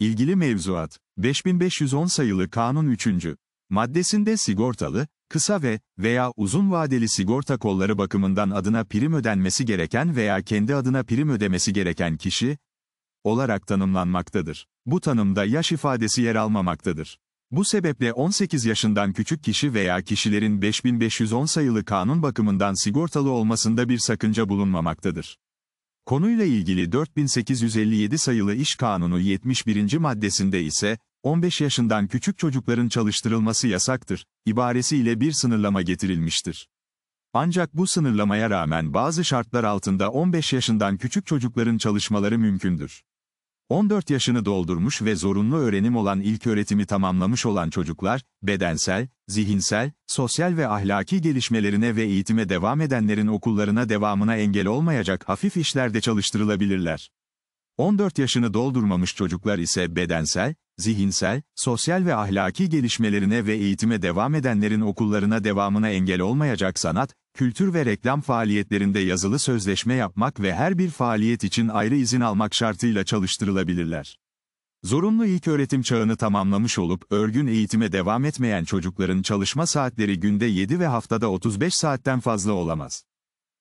İlgili mevzuat, 5510 sayılı kanun 3. maddesinde sigortalı, kısa ve veya uzun vadeli sigorta kolları bakımından adına prim ödenmesi gereken veya kendi adına prim ödemesi gereken kişi, olarak tanımlanmaktadır. Bu tanımda yaş ifadesi yer almamaktadır. Bu sebeple 18 yaşından küçük kişi veya kişilerin 5510 sayılı kanun bakımından sigortalı olmasında bir sakınca bulunmamaktadır. Konuyla ilgili 4857 sayılı İş Kanunu 71. maddesinde ise, 15 yaşından küçük çocukların çalıştırılması yasaktır, ibaresiyle bir sınırlama getirilmiştir. Ancak bu sınırlamaya rağmen bazı şartlar altında 15 yaşından küçük çocukların çalışmaları mümkündür. 14 yaşını doldurmuş ve zorunlu öğrenim olan ilk öğretimi tamamlamış olan çocuklar, bedensel, zihinsel, sosyal ve ahlaki gelişmelerine ve eğitime devam edenlerin okullarına devamına engel olmayacak hafif işlerde çalıştırılabilirler. 14 yaşını doldurmamış çocuklar ise bedensel, zihinsel, sosyal ve ahlaki gelişmelerine ve eğitime devam edenlerin okullarına devamına engel olmayacak sanat, kültür ve reklam faaliyetlerinde yazılı sözleşme yapmak ve her bir faaliyet için ayrı izin almak şartıyla çalıştırılabilirler. Zorunlu ilk öğretim çağını tamamlamış olup örgün eğitime devam etmeyen çocukların çalışma saatleri günde 7 ve haftada 35 saatten fazla olamaz.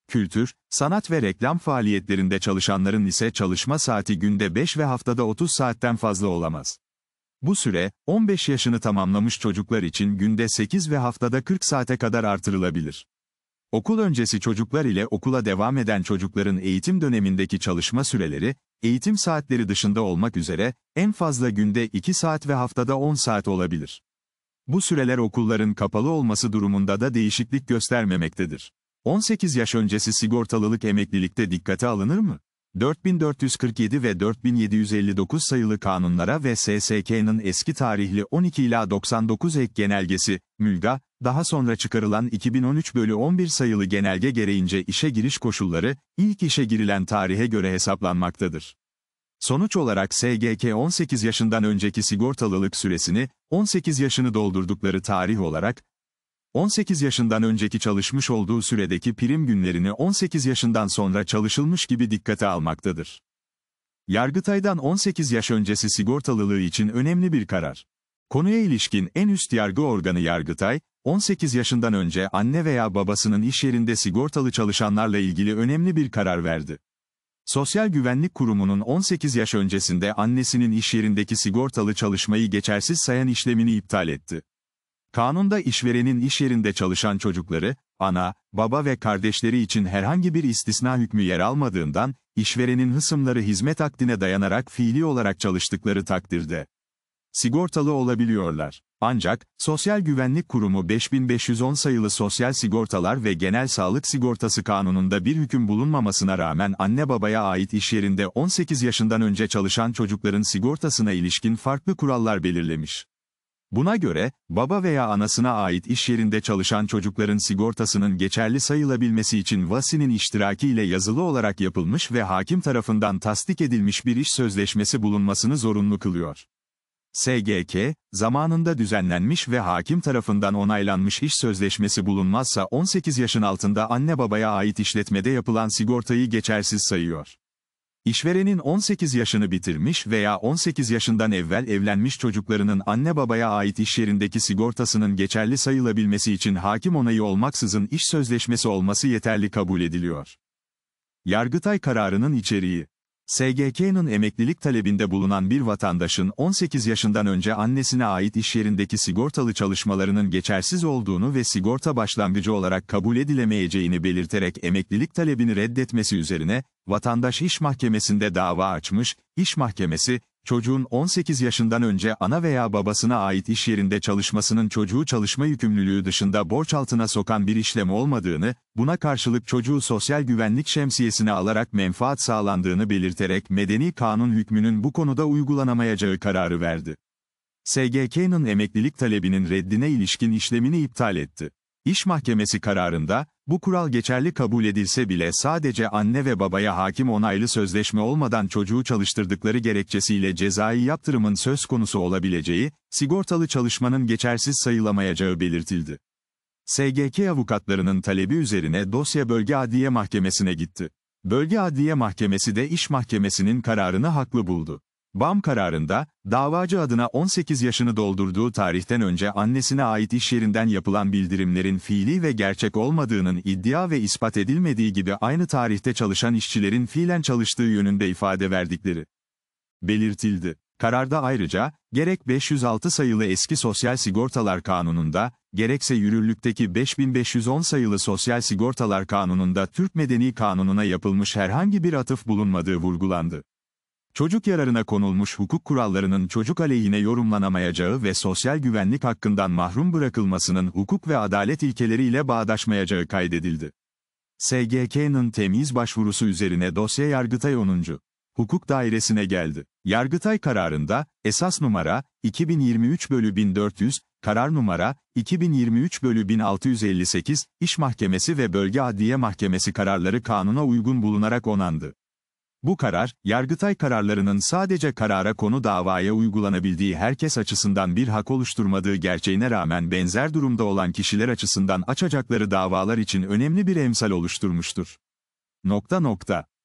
Kültür, sanat ve reklam faaliyetlerinde çalışanların ise çalışma saati günde 5 ve haftada 30 saatten fazla olamaz. Bu süre, 15 yaşını tamamlamış çocuklar için günde 8 ve haftada 40 saate kadar artırılabilir. Okul öncesi çocuklar ile okula devam eden çocukların eğitim dönemindeki çalışma süreleri, eğitim saatleri dışında olmak üzere, en fazla günde 2 saat ve haftada 10 saat olabilir. Bu süreler okulların kapalı olması durumunda da değişiklik göstermemektedir. 18 yaş öncesi sigortalılık emeklilikte dikkate alınır mı? 4447 ve 4759 sayılı kanunlara ve SSK'nın eski tarihli 12 ila 99 ek genelgesi, mülga, daha sonra çıkarılan 2013 bölü 11 sayılı genelge gereğince işe giriş koşulları, ilk işe girilen tarihe göre hesaplanmaktadır. Sonuç olarak SGK 18 yaşından önceki sigortalılık süresini, 18 yaşını doldurdukları tarih olarak, 18 yaşından önceki çalışmış olduğu süredeki prim günlerini 18 yaşından sonra çalışılmış gibi dikkate almaktadır. Yargıtay'dan 18 yaş öncesi sigortalılığı için önemli bir karar. Konuya ilişkin en üst yargı organı Yargıtay, 18 yaşından önce anne veya babasının iş yerinde sigortalı çalışanlarla ilgili önemli bir karar verdi. Sosyal Güvenlik Kurumu'nun 18 yaş öncesinde annesinin iş yerindeki sigortalı çalışmayı geçersiz sayan işlemini iptal etti. Kanunda işverenin iş yerinde çalışan çocukları, ana, baba ve kardeşleri için herhangi bir istisna hükmü yer almadığından, işverenin hısımları hizmet akdine dayanarak fiili olarak çalıştıkları takdirde sigortalı olabiliyorlar. Ancak, Sosyal Güvenlik Kurumu 5510 sayılı Sosyal Sigortalar ve Genel Sağlık Sigortası Kanunu'nda bir hüküm bulunmamasına rağmen anne babaya ait iş yerinde 18 yaşından önce çalışan çocukların sigortasına ilişkin farklı kurallar belirlemiş. Buna göre, baba veya anasına ait iş yerinde çalışan çocukların sigortasının geçerli sayılabilmesi için vasinin iştirakiyle yazılı olarak yapılmış ve hakim tarafından tasdik edilmiş bir iş sözleşmesi bulunmasını zorunlu kılıyor. SGK, zamanında düzenlenmiş ve hakim tarafından onaylanmış iş sözleşmesi bulunmazsa 18 yaşın altında anne babaya ait işletmede yapılan sigortayı geçersiz sayıyor. İşverenin 18 yaşını bitirmiş veya 18 yaşından evvel evlenmiş çocuklarının anne babaya ait iş yerindeki sigortasının geçerli sayılabilmesi için hakim onayı olmaksızın iş sözleşmesi olması yeterli kabul ediliyor. Yargıtay kararının içeriği SGK'nın emeklilik talebinde bulunan bir vatandaşın 18 yaşından önce annesine ait iş yerindeki sigortalı çalışmalarının geçersiz olduğunu ve sigorta başlangıcı olarak kabul edilemeyeceğini belirterek emeklilik talebini reddetmesi üzerine, vatandaş iş mahkemesinde dava açmış, iş mahkemesi, çocuğun 18 yaşından önce ana veya babasına ait iş yerinde çalışmasının çocuğu çalışma yükümlülüğü dışında borç altına sokan bir işlem olmadığını, buna karşılık çocuğu sosyal güvenlik şemsiyesine alarak menfaat sağlandığını belirterek medeni kanun hükmünün bu konuda uygulanamayacağı kararı verdi. SGK'nın emeklilik talebinin reddine ilişkin işlemini iptal etti. İş Mahkemesi kararında, bu kural geçerli kabul edilse bile sadece anne ve babaya hakim onaylı sözleşme olmadan çocuğu çalıştırdıkları gerekçesiyle cezai yaptırımın söz konusu olabileceği, sigortalı çalışmanın geçersiz sayılamayacağı belirtildi. SGK avukatlarının talebi üzerine dosya Bölge Adliye Mahkemesi'ne gitti. Bölge Adliye Mahkemesi de iş Mahkemesi'nin kararını haklı buldu. BAM kararında, davacı adına 18 yaşını doldurduğu tarihten önce annesine ait iş yerinden yapılan bildirimlerin fiili ve gerçek olmadığının iddia ve ispat edilmediği gibi aynı tarihte çalışan işçilerin fiilen çalıştığı yönünde ifade verdikleri belirtildi. Kararda ayrıca, gerek 506 sayılı eski Sosyal Sigortalar Kanunu'nda, gerekse yürürlükteki 5510 sayılı Sosyal Sigortalar Kanunu'nda Türk Medeni Kanunu'na yapılmış herhangi bir atıf bulunmadığı vurgulandı çocuk yararına konulmuş hukuk kurallarının çocuk aleyhine yorumlanamayacağı ve sosyal güvenlik hakkından mahrum bırakılmasının hukuk ve adalet ilkeleriyle bağdaşmayacağı kaydedildi. SGK'nın temiz başvurusu üzerine dosya Yargıtay 10. Hukuk Dairesi'ne geldi. Yargıtay kararında, esas numara, 2023 bölü 1400, karar numara, 2023 bölü 1658, İş Mahkemesi ve Bölge Adliye Mahkemesi kararları kanuna uygun bulunarak onandı. Bu karar, Yargıtay kararlarının sadece karara konu davaya uygulanabildiği herkes açısından bir hak oluşturmadığı gerçeğine rağmen benzer durumda olan kişiler açısından açacakları davalar için önemli bir emsal oluşturmuştur. Nokta nokta.